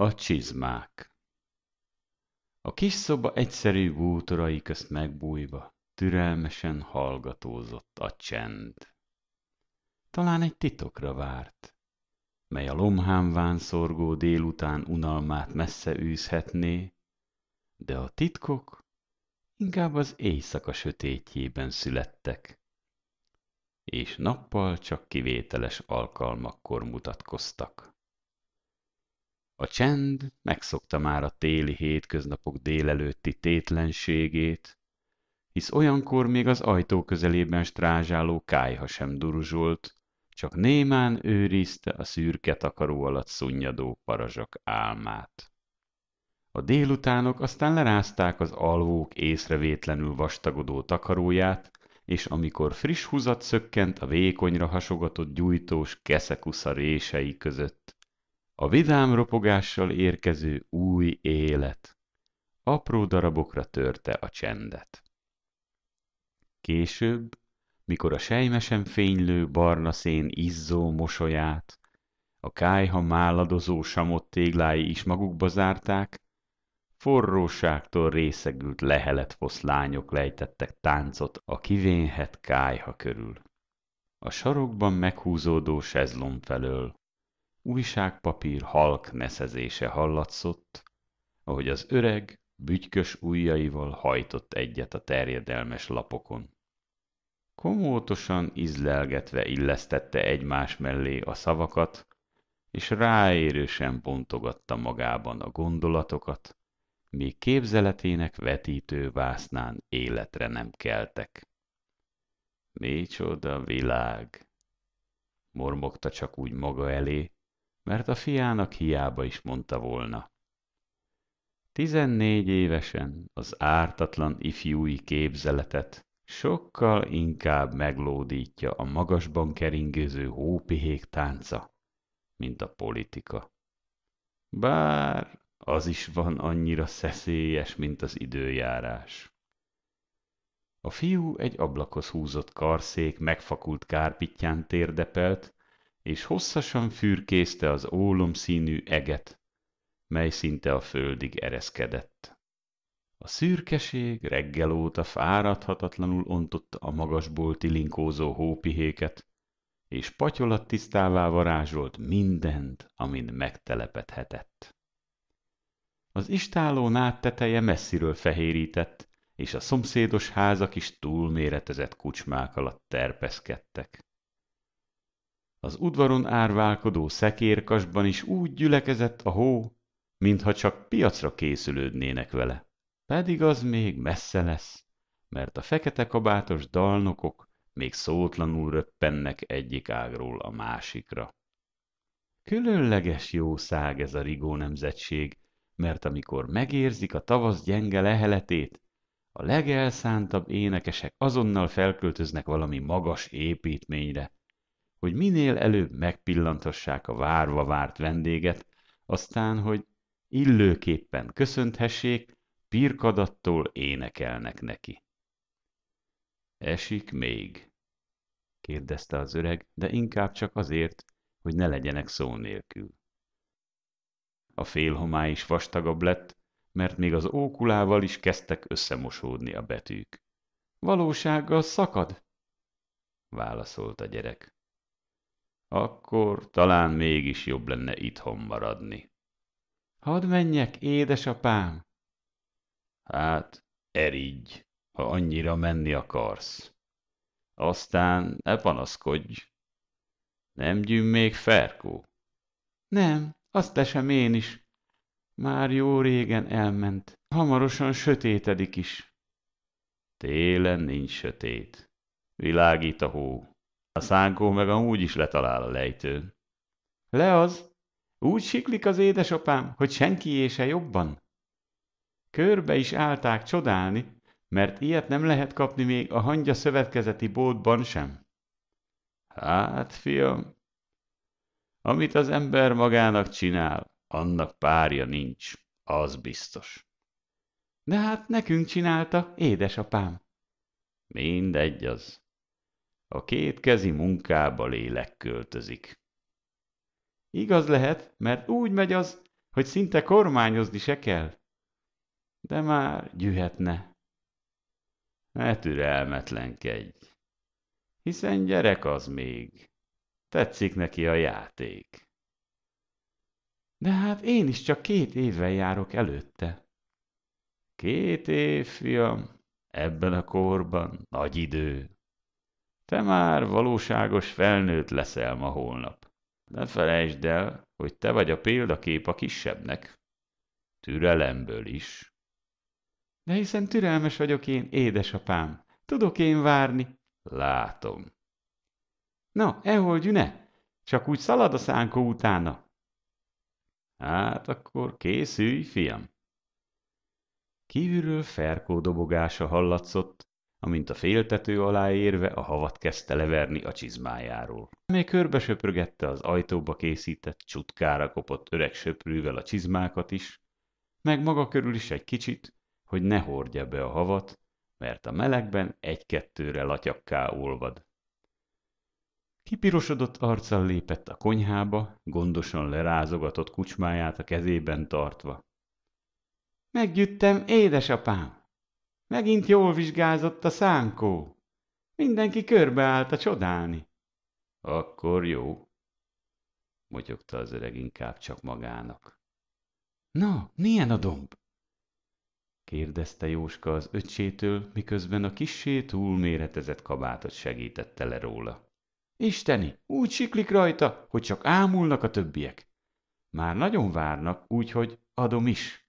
A csizmák A kis szoba egyszerű bútorai közt megbújva, türelmesen hallgatózott a csend. Talán egy titokra várt, mely a lomhámván szorgó délután unalmát messze űzhetné, de a titkok inkább az éjszaka sötétjében születtek, és nappal csak kivételes alkalmakkor mutatkoztak. A csend megszokta már a téli hétköznapok délelőtti tétlenségét, hisz olyankor még az ajtó közelében strázsáló kájha sem duruzsolt, csak némán őrizte a szürke takaró alatt szunnyadó parazsak álmát. A délutánok aztán lerázták az alvók észrevétlenül vastagodó takaróját, és amikor friss húzat szökkent a vékonyra hasogatott gyújtós keszekusza rései között, a vidám ropogással érkező új élet. Apró darabokra törte a csendet. Később, mikor a sejmesen fénylő barna szén izzó mosolyát, a kájha máladozó samott téglái is magukba zárták, forróságtól részegült lehelet foszlányok lejtettek táncot a kivénhet kájha körül. A sarokban meghúzódó sezlom felől újságpapír halk neszezése hallatszott, ahogy az öreg, bütykös ujjaival hajtott egyet a terjedelmes lapokon. Komótosan izlelgetve illesztette egymás mellé a szavakat, és ráérősen bontogatta magában a gondolatokat, míg képzeletének vetítő vásznán életre nem keltek. Micsoda világ! mormogta csak úgy maga elé, mert a fiának hiába is mondta volna. Tizennégy évesen az ártatlan ifjúi képzeletet sokkal inkább meglódítja a magasban keringőző hópihék tánca, mint a politika. Bár az is van annyira szeszélyes, mint az időjárás. A fiú egy ablakhoz húzott karszék megfakult kárpityán térdepelt, és hosszasan fürkészte az színű eget, mely szinte a földig ereszkedett. A szürkeség reggel óta fáradhatatlanul ontotta a magasból tilinkózó hópihéket, és patyolat tisztává varázsolt mindent, amin megtelepedhetett. Az istáló nád teteje messziről fehérített, és a szomszédos házak is túlméretezett kucsmák alatt terpeszkedtek. Az udvaron árválkodó szekérkasban is úgy gyülekezett a hó, mintha csak piacra készülődnének vele. Pedig az még messze lesz, mert a fekete kabátos dalnokok még szótlanul röppennek egyik ágról a másikra. Különleges jószág ez a rigó nemzetség, mert amikor megérzik a tavasz gyenge leheletét, a legelszántabb énekesek azonnal felköltöznek valami magas építményre, hogy minél előbb megpillantassák a várva várt vendéget, aztán, hogy illőképpen köszönthessék, pirkadattól énekelnek neki. Esik még? kérdezte az öreg, de inkább csak azért, hogy ne legyenek szó nélkül. A félhomály is vastagabb lett, mert még az ókulával is kezdtek összemosódni a betűk. Valósággal szakad? válaszolt a gyerek. Akkor talán mégis jobb lenne itthon maradni. Hadd menjek, édesapám! Hát, erigy, ha annyira menni akarsz. Aztán ne panaszkodj. Nem gyűn még Ferkó? Nem, azt tesem én is. Már jó régen elment. Hamarosan sötétedik is. Télen nincs sötét. Világít a hó. A szánkó meg amúgy is letalál a lejtőn. Le az! Úgy siklik az édesapám, hogy senki se jobban. Körbe is állták csodálni, mert ilyet nem lehet kapni még a hangya szövetkezeti bótban sem. Hát, fiam, amit az ember magának csinál, annak párja nincs, az biztos. De hát nekünk csinálta, édesapám. Mindegy az. A két kezi munkába lélek költözik. Igaz lehet, mert úgy megy az, hogy szinte kormányozni se kell. De már gyűhetne. Ne türelmetlenkedj, hiszen gyerek az még. Tetszik neki a játék. De hát én is csak két évvel járok előtte. Két év, fiam, ebben a korban nagy idő. Te már valóságos felnőtt leszel ma holnap. Ne felejtsd el, hogy te vagy a példakép a kisebbnek. Türelemből is. De hiszen türelmes vagyok én, édesapám. Tudok én várni. Látom. Na, elholdj ne! Csak úgy szalad a szánkó utána. Hát akkor készülj, fiam! Kívülről Ferkó dobogása hallatszott, amint a féltető alá érve a havat kezdte leverni a csizmájáról. Még körbesöprögette az ajtóba készített, csutkára kopott öreg söprűvel a csizmákat is, meg maga körül is egy kicsit, hogy ne hordja be a havat, mert a melegben egy-kettőre latyakká olvad. Kipirosodott arccal lépett a konyhába, gondosan lerázogatott kucsmáját a kezében tartva. Meggyüttem, édesapám! Megint jól vizsgázott a szánkó. Mindenki körbeállt a csodálni. Akkor jó, motyogta az öreg inkább csak magának. Na, milyen a domb? kérdezte Jóska az öcsétől, miközben a kissé túlméretezett kabátot segítette le róla. Isteni, úgy siklik rajta, hogy csak ámulnak a többiek. Már nagyon várnak, úgyhogy adom is.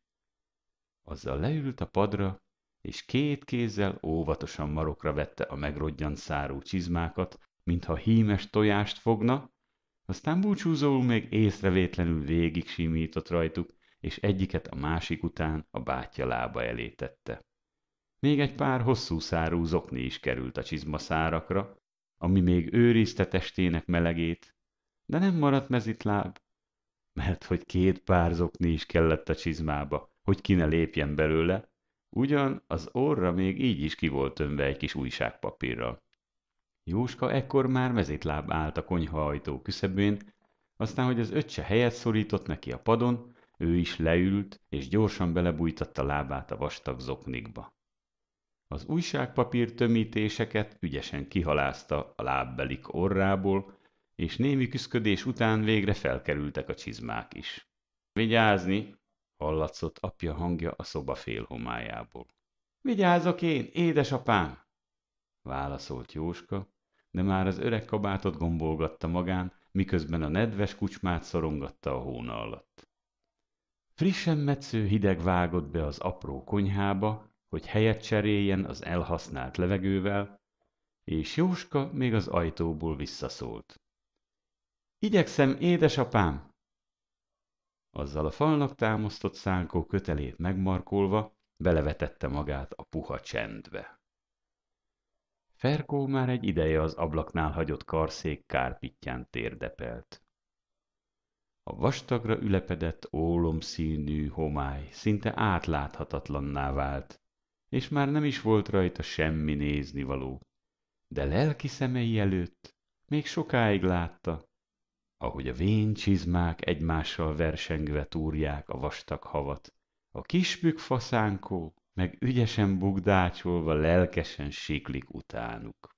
Azzal leült a padra, és két kézzel óvatosan marokra vette a megrodgyant szárú csizmákat, mintha hímes tojást fogna, aztán búcsúzóul még észrevétlenül végig simított rajtuk, és egyiket a másik után a bátyja lába elé tette. Még egy pár hosszú szárú zokni is került a csizma szárakra, ami még őrizte testének melegét, de nem maradt mezitláb, mert hogy két pár zokni is kellett a csizmába, hogy ki ne lépjen belőle, Ugyan az orra még így is ki volt tömve egy kis újságpapírral. Jóska ekkor már mezitláb állt a konyha ajtó küszöbén, aztán, hogy az öccse helyet szorított neki a padon, ő is leült, és gyorsan belebújtatta lábát a vastag zoknikba. Az újságpapír tömítéseket ügyesen kihalázta a lábbelik orrából, és némi küszködés után végre felkerültek a csizmák is. Vigyázni, hallatszott apja hangja a szoba félhomályából. Vigyázok én, édesapám! válaszolt Jóska, de már az öreg kabátot gombolgatta magán, miközben a nedves kucsmát szorongatta a hóna alatt. Frissen metsző hideg vágott be az apró konyhába, hogy helyet cseréljen az elhasznált levegővel, és Jóska még az ajtóból visszaszólt. Igyekszem, édesapám! azzal a falnak támasztott szánkó kötelét megmarkolva belevetette magát a puha csendbe. Ferkó már egy ideje az ablaknál hagyott karszék kárpitján térdepelt. A vastagra ülepedett ólomszínű homály szinte átláthatatlanná vált, és már nem is volt rajta semmi néznivaló. De lelki szemei előtt még sokáig látta, ahogy a vén csizmák egymással versengve túrják a vastag havat. A kisbük faszánkó meg ügyesen bugdácsolva lelkesen siklik utánuk.